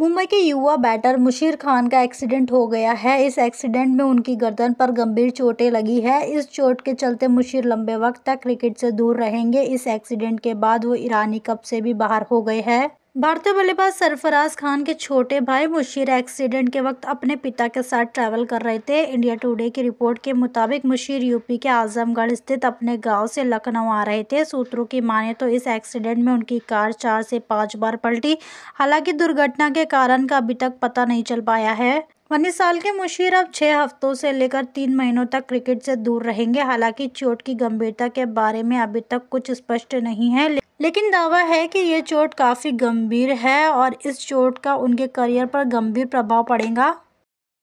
मुंबई के युवा बैटर मुशीर खान का एक्सीडेंट हो गया है इस एक्सीडेंट में उनकी गर्दन पर गंभीर चोटें लगी है इस चोट के चलते मुशीर लंबे वक्त तक क्रिकेट से दूर रहेंगे इस एक्सीडेंट के बाद वो ईरानी कप से भी बाहर हो गए हैं भारतीय बल्लेबाज सरफराज खान के छोटे भाई मुशीर एक्सीडेंट के वक्त अपने पिता के साथ ट्रैवल कर रहे थे इंडिया टुडे की रिपोर्ट के मुताबिक मुशीर यूपी के आजमगढ़ स्थित अपने गांव से लखनऊ आ रहे थे सूत्रों की माने तो इस एक्सीडेंट में उनकी कार चार से पाँच बार पलटी हालांकि दुर्घटना के कारण का अभी तक पता नहीं चल पाया है वनी साल के मुशीर अब छः हफ्तों से लेकर तीन महीनों तक क्रिकेट से दूर रहेंगे हालांकि चोट की गंभीरता के बारे में अभी तक कुछ स्पष्ट नहीं है लेकिन दावा है कि ये चोट काफ़ी गंभीर है और इस चोट का उनके करियर पर गंभीर प्रभाव पड़ेगा